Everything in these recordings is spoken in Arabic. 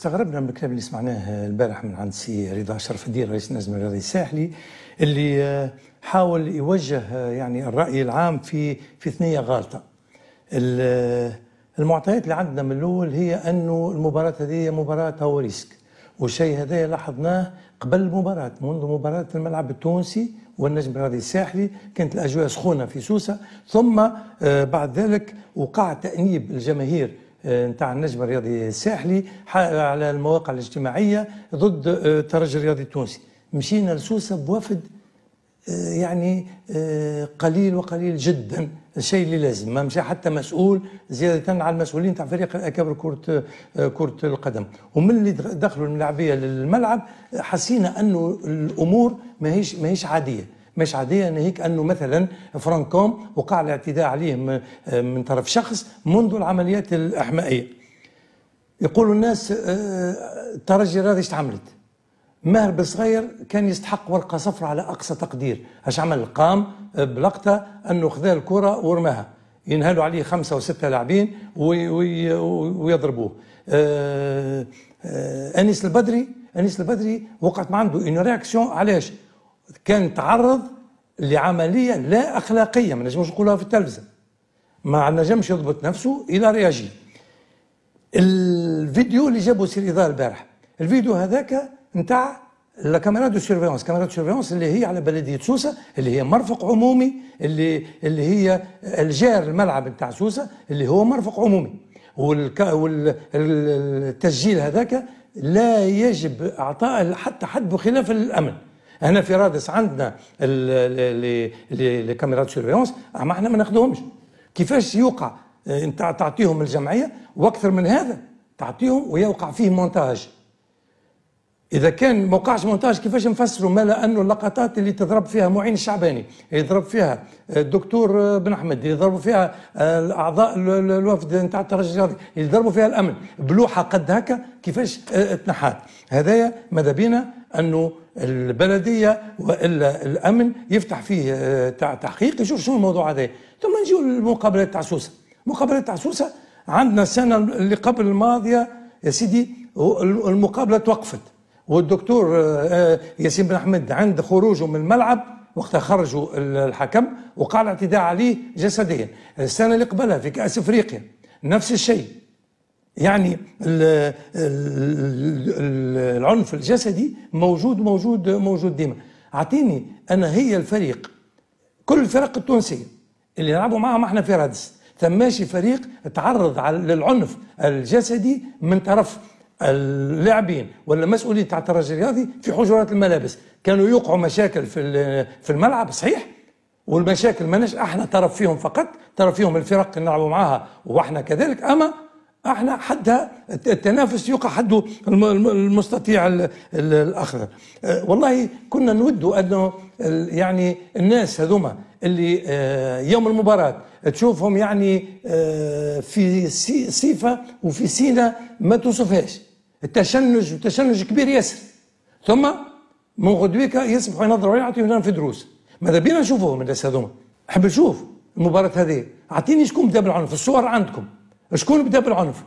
استغربنا من الكتاب اللي سمعناه البارح من عند سي رضا شرف الدين رئيس النجم الرياضي الساحلي اللي آه، حاول يوجه آه، يعني الراي العام في في ثنيه غالطه. آه، المعطيات اللي عندنا من الاول هي انه المباراه هذه مباراه هو ريسك والشيء هذا لاحظناه قبل المباراه منذ مباراه الملعب التونسي والنجم الرياضي الساحلي كانت الاجواء سخونه في سوسه ثم بعد ذلك وقع تانيب الجماهير آه، نتاع النجم الرياضي الساحلي على المواقع الاجتماعيه ضد آه، الترجي الرياضي التونسي مشينا لسوسه بوفد آه، يعني قليل وقليل جدا الشيء اللي لازم ما مشى حتى مسؤول زيادة على المسؤولين تاع فريق أكبر كرة كرة القدم ومن اللي دخلوا الملاعبية للملعب حسينا أنه الأمور ماهيش ماهيش عادية مش عاديه ناهيك انه مثلا فرانكوم وقع الاعتداء عليه آه، من طرف شخص منذ العمليات الاحمائيه يقولوا الناس آه، الترجي راضي تعملت ماهر بصغير كان يستحق ورقه صفراء على اقصى تقدير اش عمل قام آه، بلقطه انه خذا الكره ورماها ينهالوا عليه خمسه وسته لاعبين ويضربوه انيس البدري انيس البدري وقعت ما عنده اون رياكسيون علاش كان تعرض لعملية لا أخلاقية ما نجموش نقولها في التلفزة ما نجمش يضبط نفسه إلى رياجي الفيديو اللي جابه سيري دار البارح الفيديو هذاك نتاع لا كاميرا دو سيرفيونس كاميرا دو سيرفيونس اللي هي على بلديه سوسه اللي هي مرفق عمومي اللي اللي هي الجار الملعب نتاع سوسه اللي هو مرفق عمومي والتسجيل هذاك لا يجب اعطاء حتى حد بخلاف الامن هنا في رادس عندنا الكاميرات سيرفيونس اما احنا ما ناخذهمش كيفاش يوقع إيه، انت تعطيهم الجمعيه واكثر من هذا تعطيهم ويوقع فيه مونتاج اذا كان موقعش مونتاج كيفاش نفسروا ما لانه اللقطات اللي تضرب فيها معين الشعباني يضرب فيها آه، الدكتور آه، بن احمد يضربوا فيها آه، اعضاء الوفد نتاع الترجي الرياضي يضربوا فيها الامن بلوحه قد هكا كيفاش اتنحات هذايا ماذا بينا انه البلديه والا الامن يفتح فيه تاع تحقيق يشوف شنو الموضوع هذا ثم نجيو للمقابله تاع سوسه مقابله تاع سوسه عندنا السنه اللي قبل الماضيه يا سيدي المقابله توقفت والدكتور آه، آه، ياسين بن احمد عند خروجه من الملعب وقتها خرجوا الحكم وقال اعتداء عليه جسديا السنه اللي قبلها في كاس افريقيا نفس الشيء يعني العنف الجسدي موجود موجود موجود ديما اعطيني انا هي الفريق كل الفرق التونسيه اللي نلعبوا ما احنا في رادس ثماشي فريق تعرض للعنف الجسدي من طرف اللاعبين ولا مسؤولين تاع الترجي الرياضي في حجرات الملابس كانوا يوقعوا مشاكل في في الملعب صحيح والمشاكل ماناش احنا طرف فيهم فقط طرف فيهم الفرق اللي نلعبوا معاها واحنا كذلك اما احنا حدها التنافس يوقع حده المستطيع الاخضر أه، والله كنا نودوا انه يعني الناس هذوما اللي أه، يوم المباراه تشوفهم يعني أه، في صفه وفي سينه ما توصفهاش التشنج تشنج كبير ياسر ثم من غدويك يصبحوا ينظروا يعطيوا لنا في دروس ماذا بينا نشوفوهم الناس هذوما نحب نشوف المباراة هذه اعطيني شكون بدا بالعنف الصور عندكم شكون بدا بالعنف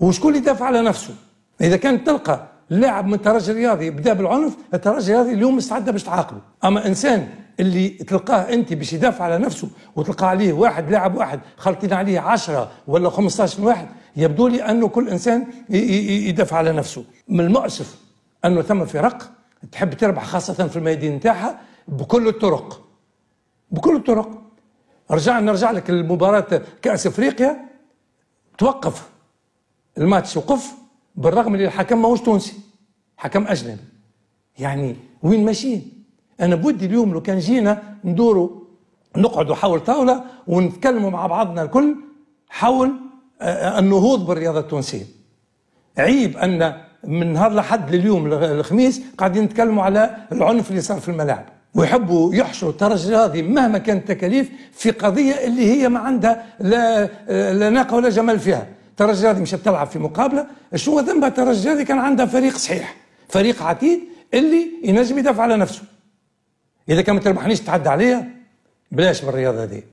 وشكون اللي دافع على نفسه اذا كان تلقى لاعب من الترجي الرياضي بدا بالعنف الترجي الرياضي اليوم مستعد باش تعاقبه اما انسان اللي تلقاه انت باش يدافع على نفسه وتلقى عليه واحد لاعب واحد خالطين عليه 10 ولا 15 واحد يبدو لي انه كل انسان يدافع على نفسه من المؤسف انه ثم فرق تحب تربح خاصه في الميادين نتاعها بكل الطرق بكل الطرق رجع نرجع لك لمباراه كاس افريقيا توقف الماتش وقف بالرغم اللي الحكم ماهوش تونسي حكم اجنبي يعني وين ماشيين انا بودي اليوم لو كان جينا ندوروا نقعدوا حول طاوله ونتكلموا مع بعضنا الكل حول آه، آه، النهوض بالرياضه التونسيه عيب ان من نهار لحد لليوم الخميس قاعدين نتكلموا على العنف اللي صار في الملاعب ويحبوا يحشروا الترجي الرياضي مهما كانت التكاليف في قضيه اللي هي ما عندها لا آه، لا ناقه ولا جمال فيها الترجي الرياضي مش بتلعب في مقابله شو ذنبها الترجي الرياضي كان عندها فريق صحيح فريق عتيد اللي ينجم يدافع على نفسه اذا كان ما تربحنيش تعدى عليا بلاش بالرياضه دي